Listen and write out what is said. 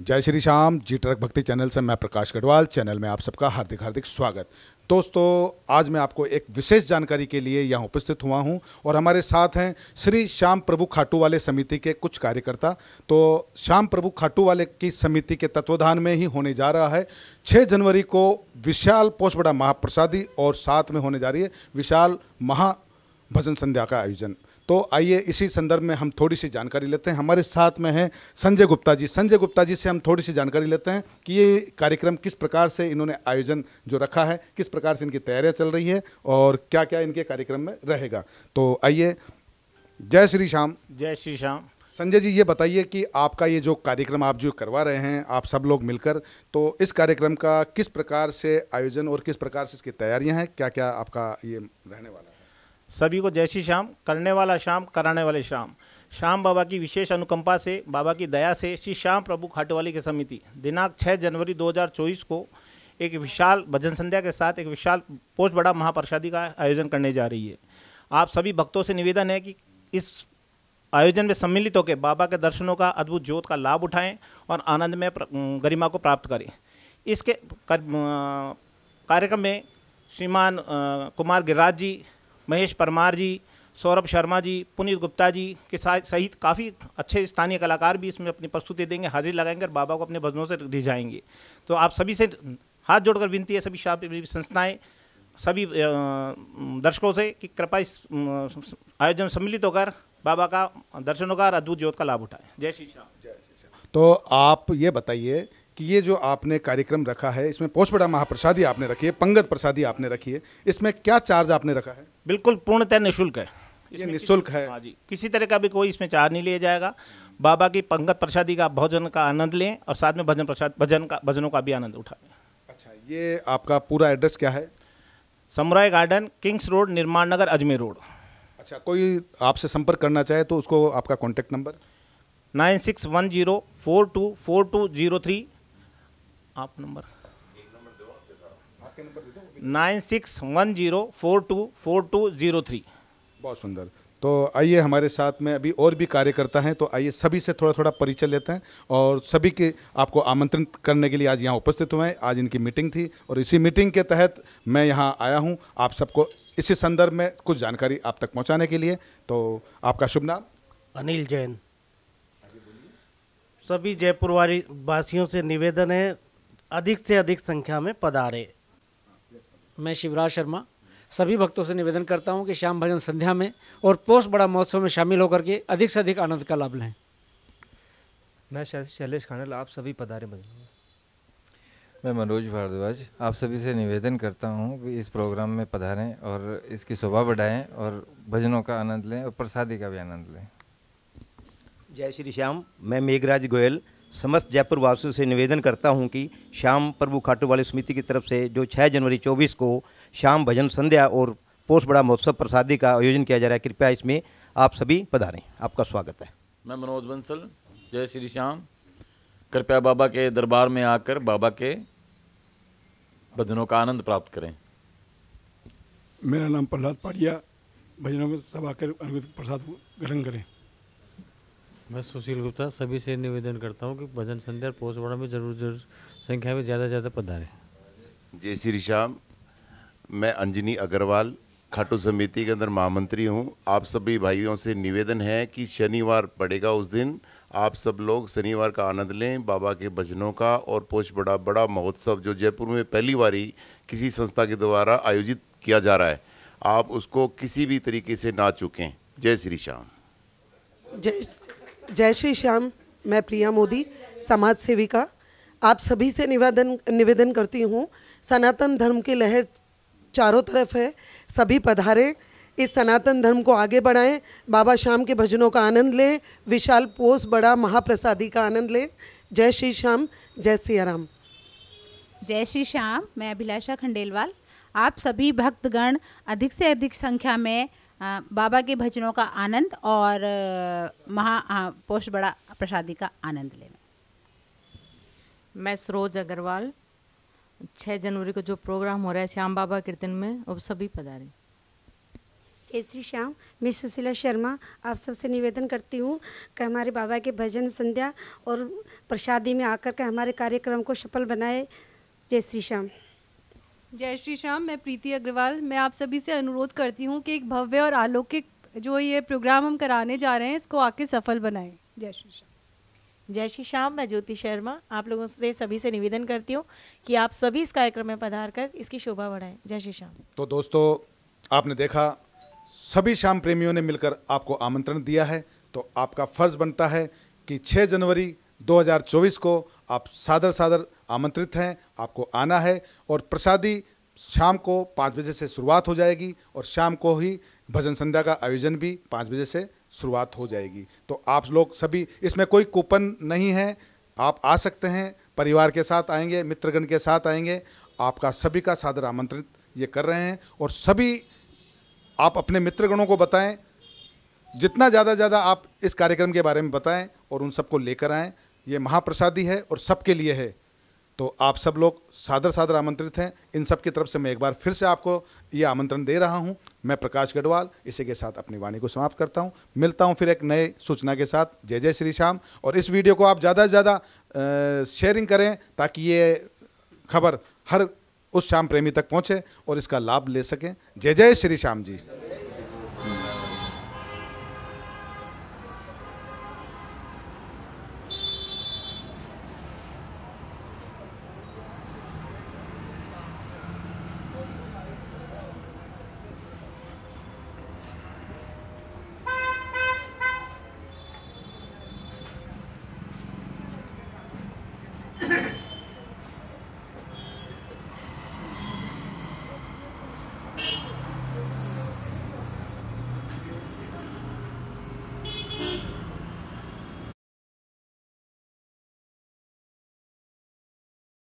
जय श्री श्याम जी ट्रक भक्ति चैनल से मैं प्रकाश गढ़वाल चैनल में आप सबका हार्दिक हार्दिक स्वागत दोस्तों आज मैं आपको एक विशेष जानकारी के लिए यहाँ उपस्थित हुआ हूँ और हमारे साथ हैं श्री श्याम प्रभु खाटू वाले समिति के कुछ कार्यकर्ता तो श्याम प्रभु खाटू वाले की समिति के तत्वाधान में ही होने जा रहा है 6 जनवरी को विशाल पोषबड़ा महाप्रसादी और साथ में होने जा रही है विशाल महा भजन संध्या का आयोजन तो आइए इसी संदर्भ में हम थोड़ी सी जानकारी लेते हैं हमारे साथ में हैं संजय गुप्ता जी संजय गुप्ता जी से हम थोड़ी सी जानकारी लेते हैं कि ये कार्यक्रम किस प्रकार से इन्होंने आयोजन जो रखा है किस प्रकार से इनकी तैयारियाँ चल रही है और क्या क्या इनके कार्यक्रम में रहेगा तो आइए जय श्री श्याम जय श्री श्याम संजय जी ये बताइए कि आपका ये जो कार्यक्रम आप जो करवा रहे हैं आप सब लोग मिलकर तो इस कार्यक्रम का किस प्रकार से आयोजन और किस प्रकार से इसकी तैयारियां हैं क्या क्या आपका ये रहने वाला है सभी को जय श्री श्याम करने वाला श्याम कराने वाले शाम श्याम बाबा की विशेष अनुकंपा से बाबा की दया से श्री श्याम प्रभु खाटवाली की समिति दिनांक 6 जनवरी 2024 को एक विशाल भजन संध्या के साथ एक विशाल पोस्ट बड़ा महाप्रसादी का आयोजन करने जा रही है आप सभी भक्तों से निवेदन है कि इस आयोजन में सम्मिलित होकर बाबा के दर्शनों का अद्भुत ज्योत का लाभ उठाएँ और आनंद में गरिमा को प्राप्त करें इसके कार्यक्रम में श्रीमान कुमार गिरिराज जी महेश परमार जी सौरभ शर्मा जी पुनीत गुप्ता जी के साथ सहित काफ़ी अच्छे स्थानीय कलाकार भी इसमें अपनी प्रस्तुति देंगे हाजिरी लगाएंगे और बाबा को अपने भजनों से रिझाएंगे तो आप सभी से हाथ जोड़कर विनती है सभी संस्थाएँ सभी दर्शकों से कि कृपा इस आयोजन सम्मिलित होकर बाबा का दर्शनों का और अद्भुत ज्योत का लाभ उठाएं जय श्री श्याम जय श्री श्याम तो आप ये बताइए कि ये जो आपने कार्यक्रम रखा है इसमें पोषपड़ा महाप्रसादी आपने रखी है पंगत प्रसादी आपने रखी है इसमें क्या चार्ज आपने रखा है बिल्कुल पूर्णतः निःशुल्क है ये निःशुल्क है हाँ जी किसी तरह का भी कोई इसमें चार्ज नहीं लिया जाएगा बाबा की पंगत प्रसादी का भोजन का आनंद लें और साथ में भजन प्रसाद भजन का भजनों का भी आनंद उठाएं अच्छा ये आपका पूरा एड्रेस क्या है समुराय गार्डन किंग्स रोड निर्माण नगर अजमेर रोड अच्छा कोई आपसे संपर्क करना चाहे तो उसको आपका contact number nine six one zero four two four two zero three आप number nine six one zero four two four two zero three बहुत सुंदर तो आइए हमारे साथ में अभी और भी कार्यकर्ता हैं तो आइए सभी से थोड़ा थोड़ा परिचय लेते हैं और सभी के आपको आमंत्रित करने के लिए आज यहाँ उपस्थित हुए हैं आज इनकी मीटिंग थी और इसी मीटिंग के तहत मैं यहाँ आया हूँ आप सबको इसी संदर्भ में कुछ जानकारी आप तक पहुँचाने के लिए तो आपका शुभ नाम अनिल जैन सभी जयपुर वासियों से निवेदन है अधिक से अधिक संख्या में पधारे मैं शिवराज शर्मा सभी भक्तों से निवेदन करता हूँ कि श्याम भजन संध्या में और पोस्ट बड़ा महोत्सव में शामिल होकर के अधिक से अधिक आनंद का लाभ लें मैं शैलेश खानल आप सभी पधारे भजन मैं मनोज भारद्वाज आप सभी से निवेदन करता हूँ कि इस प्रोग्राम में पधारें और इसकी शोभा बढ़ाएं और भजनों का आनंद लें और प्रसादी का भी आनंद लें जय श्री श्याम मैं मेघराज गोयल समस्त जयपुर वासियों से निवेदन करता हूं कि श्याम प्रभु खाटू वाले समिति की तरफ से जो 6 जनवरी 24 को शाम भजन संध्या और पोष बड़ा महोत्सव प्रसादी का आयोजन किया जा रहा है कृपया इसमें आप सभी पधारें आपका स्वागत है मैं मनोज बंसल जय श्री श्याम कृपया बाबा के दरबार में आकर बाबा के भजनों का आनंद प्राप्त करें मेरा नाम प्रहलाद पाड़िया भजनों में सब आकर प्रसाद ग्रहण करें मैं सुशील गुप्ता सभी से निवेदन करता हूँ कि भजन संध्या और में जरूर जरूर संख्या में ज़्यादा से ज़्यादा पधारें जय श्री श्याम मैं अंजनी अग्रवाल खाटू समिति के अंदर महामंत्री हूँ आप सभी भाइयों से निवेदन है कि शनिवार पड़ेगा उस दिन आप सब लोग शनिवार का आनंद लें बाबा के भजनों का और पोष बड़ा बड़ा महोत्सव जो जयपुर में पहली बार किसी संस्था के द्वारा आयोजित किया जा रहा है आप उसको किसी भी तरीके से ना चुकें जय श्री श्याम जय जय श्री श्याम मैं प्रिया मोदी समाज सेविका आप सभी से निवेदन निवेदन करती हूँ सनातन धर्म की लहर चारों तरफ है सभी पधारें इस सनातन धर्म को आगे बढ़ाएं बाबा श्याम के भजनों का आनंद लें विशाल पोष बड़ा महाप्रसादी का आनंद लें जय श्री श्याम जय सियाराम जय श्री श्याम मैं अभिलाषा खंडेलवाल आप सभी भक्तगण अधिक से अधिक संख्या में बाबा के भजनों का आनंद और महा पोष बड़ा प्रसादी का आनंद लेना मैं सरोज अग्रवाल छः जनवरी को जो प्रोग्राम हो रहा है श्याम बाबा कीर्तन में वो सभी पधारे जय श्री श्याम मैं सुशीला शर्मा आप सबसे निवेदन करती हूँ कि हमारे बाबा के भजन संध्या और प्रसादी में आकर के हमारे कार्यक्रम को सफल बनाए जय श्री श्याम जय श्री श्याम मैं प्रीति अग्रवाल मैं आप सभी से अनुरोध करती हूँ कि एक भव्य और अलौकिक जो ये प्रोग्राम हम कराने जा रहे हैं इसको आके सफल बनाएं जय श्री श्याम जय श्री श्याम मैं ज्योति शर्मा आप लोगों से सभी से निवेदन करती हूँ कि आप सभी इस कार्यक्रम में पधार कर इसकी शोभा बढ़ाएं जय श्री श्याम तो दोस्तों आपने देखा सभी श्याम प्रेमियों ने मिलकर आपको आमंत्रण दिया है तो आपका फर्ज बनता है कि छः जनवरी दो को आप सादर सादर आमंत्रित हैं आपको आना है और प्रसादी शाम को पाँच बजे से शुरुआत हो जाएगी और शाम को ही भजन संध्या का आयोजन भी पाँच बजे से शुरुआत हो जाएगी तो आप लोग सभी इसमें कोई कूपन नहीं है आप आ सकते हैं परिवार के साथ आएंगे मित्रगण के साथ आएंगे आपका सभी का सादर आमंत्रित ये कर रहे हैं और सभी आप अपने मित्रगणों को बताएं जितना ज़्यादा ज़्यादा आप इस कार्यक्रम के बारे में बताएं और उन सबको लेकर आएं ये महाप्रसादी है और सबके लिए है तो आप सब लोग सादर सादर आमंत्रित हैं इन सब की तरफ से मैं एक बार फिर से आपको ये आमंत्रण दे रहा हूँ मैं प्रकाश गढ़वाल इसी के साथ अपनी वाणी को समाप्त करता हूँ मिलता हूँ फिर एक नए सूचना के साथ जय जय श्री श्याम और इस वीडियो को आप ज़्यादा से ज़्यादा शेयरिंग करें ताकि ये खबर हर उस श्याम प्रेमी तक पहुँचे और इसका लाभ ले सकें जय जय श्री श्याम जी